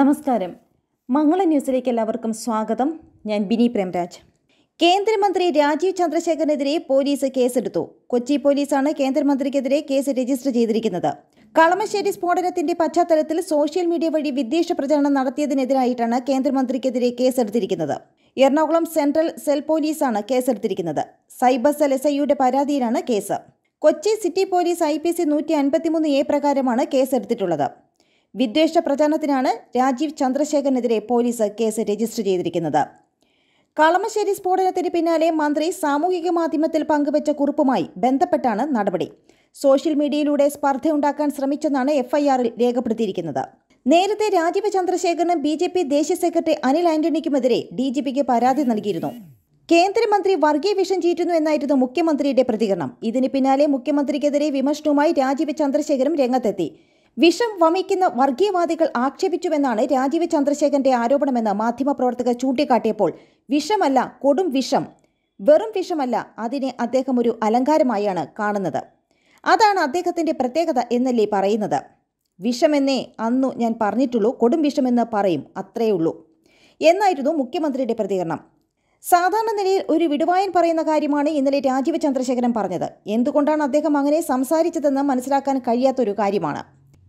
നമസ്കാരം മംഗള ന്യൂസിലേക്ക് എല്ലാവർക്കും സ്വാഗതം ഞാൻ ബിനി പ്രേംരാജ് കേന്ദ്രമന്ത്രി രാജീവ് ചന്ദ്രശേഖരനെതിരെ പോലീസ് കേസെടുത്തു കൊച്ചി പോലീസാണ് കേന്ദ്രമന്ത്രിക്കെതിരെ കേസ് രജിസ്റ്റർ ചെയ്തിരിക്കുന്നത് കളമശ്ശേരി സ്ഫോടനത്തിന്റെ പശ്ചാത്തലത്തിൽ സോഷ്യൽ മീഡിയ വഴി വിദ്വേഷ പ്രചരണം നടത്തിയതിനെതിരായിട്ടാണ് കേന്ദ്രമന്ത്രിക്കെതിരെ കേസെടുത്തിരിക്കുന്നത് എറണാകുളം സെൻട്രൽ സെൽ പോലീസാണ് കേസെടുത്തിരിക്കുന്നത് സൈബർ സെൽ എസ് ഐയുടെ പരാതിയിലാണ് case Kochi city police I P C നൂറ്റി അൻപത്തിമൂന്ന് എ പ്രകാരമാണ് കേസെടുത്തിട്ടുള്ളത് വിദ്വേഷ പ്രചാരണത്തിനാണ് രാജീവ് ചന്ദ്രശേഖരനെതിരെ പോലീസ് കേസ് രജിസ്റ്റർ ചെയ്തിരിക്കുന്നത് കളമശ്ശേരി സ്ഫോടനത്തിന് പിന്നാലെ മന്ത്രി സാമൂഹിക മാധ്യമത്തിൽ പങ്കുവച്ച കുറിപ്പുമായി ബന്ധപ്പെട്ടാണ് നടപടി സോഷ്യൽ മീഡിയയിലൂടെ ഉണ്ടാക്കാൻ ശ്രമിച്ചെന്നാണ് എഫ്ഐആറിൽ രേഖപ്പെടുത്തിയിരിക്കുന്നത് നേരത്തെ രാജീവ് ചന്ദ്രശേഖരനും ബി ജെ പി ദേശീയ സെക്രട്ടറി അനിൽ ആന്റണിക്കുമെതിരെ ഡി ജി പിക്ക് പരാതി നൽകിയിരുന്നു കേന്ദ്രമന്ത്രി വർഗീയ വിഷം ചീറ്റുന്നു എന്നായിരുന്നു മുഖ്യമന്ത്രിയുടെ പ്രതികരണം ഇതിന് പിന്നാലെ മുഖ്യമന്ത്രിക്കെതിരെ വിമർശനവുമായി രാജീവ് ചന്ദ്രശേഖരൻ രംഗത്തെത്തി വിഷം വമിക്കുന്ന വർഗീയവാദികൾ ആക്ഷേപിച്ചുവെന്നാണ് രാജീവ് ചന്ദ്രശേഖരന്റെ ആരോപണമെന്ന് മാധ്യമപ്രവർത്തകർ ചൂണ്ടിക്കാട്ടിയപ്പോൾ വിഷമല്ല കൊടും വിഷം വെറും വിഷമല്ല അതിനെ അദ്ദേഹം ഒരു അലങ്കാരമായാണ് കാണുന്നത് അതാണ് അദ്ദേഹത്തിന്റെ പ്രത്യേകത എന്നല്ലേ പറയുന്നത് വിഷമെന്നേ അന്നു ഞാൻ പറഞ്ഞിട്ടുള്ളൂ കൊടും വിഷമെന്ന് പറയും അത്രയുള്ളൂ ഉള്ളൂ എന്നായിരുന്നു മുഖ്യമന്ത്രിയുടെ പ്രതികരണം സാധാരണ നിലയിൽ ഒരു വിടുവായൻ പറയുന്ന കാര്യമാണ് ഇന്നലെ രാജീവ് ചന്ദ്രശേഖരൻ പറഞ്ഞത് എന്തുകൊണ്ടാണ് അദ്ദേഹം അങ്ങനെ സംസാരിച്ചതെന്ന് മനസ്സിലാക്കാൻ കഴിയാത്തൊരു കാര്യമാണ്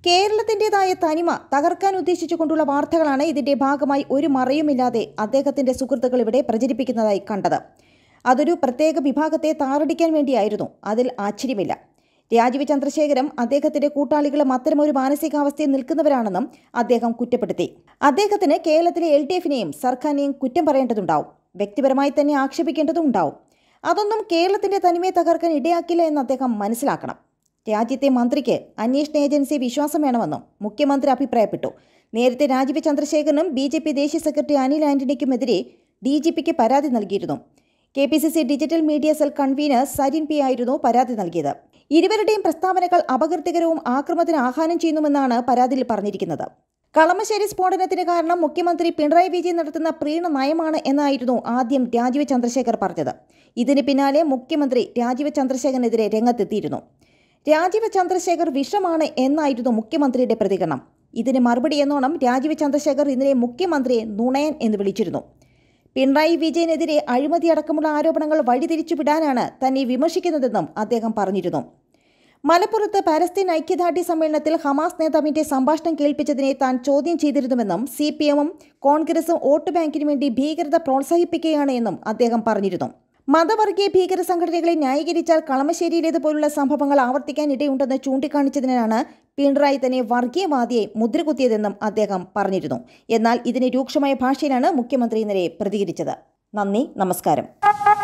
കേരളത്തിൻ്റെതായ തനിമ തകർക്കാൻ ഉദ്ദേശിച്ചുകൊണ്ടുള്ള വാർത്തകളാണ് ഇതിന്റെ ഭാഗമായി ഒരു മറയുമില്ലാതെ അദ്ദേഹത്തിൻ്റെ സുഹൃത്തുക്കൾ ഇവിടെ പ്രചരിപ്പിക്കുന്നതായി കണ്ടത് അതൊരു പ്രത്യേക വിഭാഗത്തെ താറടിക്കാൻ വേണ്ടിയായിരുന്നു അതിൽ ആശ്ചര്യമില്ല രാജീവ് ചന്ദ്രശേഖരം അദ്ദേഹത്തിൻ്റെ കൂട്ടാളികളും അത്തരമൊരു മാനസികാവസ്ഥയിൽ നിൽക്കുന്നവരാണെന്നും അദ്ദേഹം കുറ്റപ്പെടുത്തി അദ്ദേഹത്തിന് കേരളത്തിലെ എൽ ഡി എഫിനെയും സർക്കാരിനെയും കുറ്റം പറയേണ്ടതുണ്ടാവും വ്യക്തിപരമായി തന്നെ ആക്ഷേപിക്കേണ്ടതും ഉണ്ടാവും അതൊന്നും കേരളത്തിൻ്റെ തനിമയെ തകർക്കാൻ ഇടയാക്കില്ല എന്ന് അദ്ദേഹം മനസ്സിലാക്കണം രാജ്യത്തെ മന്ത്രിക്ക് അന്വേഷണ ഏജൻസി വിശ്വാസം വേണമെന്നും മുഖ്യമന്ത്രി അഭിപ്രായപ്പെട്ടു നേരത്തെ രാജീവ് ചന്ദ്രശേഖരനും ബി ജെ പി ദേശീയ സെക്രട്ടറി അനിൽ ആന്റണിക്കുമെതിരെ ഡി ജി പിക്ക് പരാതി നൽകിയിരുന്നു K P C C digital media cell convener Sarin P ആയിരുന്നു പരാതി നൽകിയത് ഇരുവരുടെയും പ്രസ്താവനകൾ അപകീർത്തികരവും ആക്രമത്തിന് ആഹ്വാനം ചെയ്യുന്നുവെന്നാണ് പരാതിയിൽ പറഞ്ഞിരിക്കുന്നത് കളമശ്ശേരി സ്ഫോടനത്തിന് കാരണം മുഖ്യമന്ത്രി പിണറായി വിജയൻ നടത്തുന്ന പ്രീണ നയമാണ് എന്നായിരുന്നു ആദ്യം രാജീവ് ചന്ദ്രശേഖർ പറഞ്ഞത് ഇതിന് പിന്നാലെ മുഖ്യമന്ത്രി രാജീവ് ചന്ദ്രശേഖരനെതിരെ രംഗത്തെത്തിയിരുന്നു രാജീവ് ചന്ദ്രശേഖർ വിഷമാണ് എന്നായിരുന്നു മുഖ്യമന്ത്രിയുടെ പ്രതികരണം ഇതിന് മറുപടി എന്നോണം രാജീവ് ചന്ദ്രശേഖർ ഇന്നലെ മുഖ്യമന്ത്രിയെ നുണയൻ എന്ന് വിളിച്ചിരുന്നു പിണറായി വിജയനെതിരെ അഴിമതി അടക്കമുള്ള ആരോപണങ്ങൾ വഴിതിരിച്ചുവിടാനാണ് തന്നെ വിമർശിക്കുന്നതെന്നും അദ്ദേഹം പറഞ്ഞിരുന്നു മലപ്പുറത്ത് പാലസ്തീൻ ഐക്യദാർഢ്യ സമ്മേളനത്തിൽ ഹമാസ് നേതാവിന്റെ സംഭാഷണം കേൾപ്പിച്ചതിനെ താൻ ചോദ്യം ചെയ്തിരുന്നുവെന്നും സി പി എമ്മും കോൺഗ്രസും വോട്ട് ബാങ്കിനു വേണ്ടി ഭീകരത പ്രോത്സാഹിപ്പിക്കുകയാണ് എന്നും അദ്ദേഹം പറഞ്ഞിരുന്നു മതവർഗീയ ഭീകര സംഘടനകളെ ന്യായീകരിച്ചാൽ പോലുള്ള സംഭവങ്ങൾ ആവർത്തിക്കാൻ ഇടയുണ്ടെന്ന് ചൂണ്ടിക്കാണിച്ചതിനാണ് പിണറായി തന്നെ വർഗീയവാദിയെ മുദ്രകുത്തിയതെന്നും അദ്ദേഹം പറഞ്ഞിരുന്നു എന്നാൽ ഇതിന് രൂക്ഷമായ ഭാഷയിലാണ് മുഖ്യമന്ത്രി ഇന്നലെ പ്രതികരിച്ചത് നന്ദി നമസ്കാരം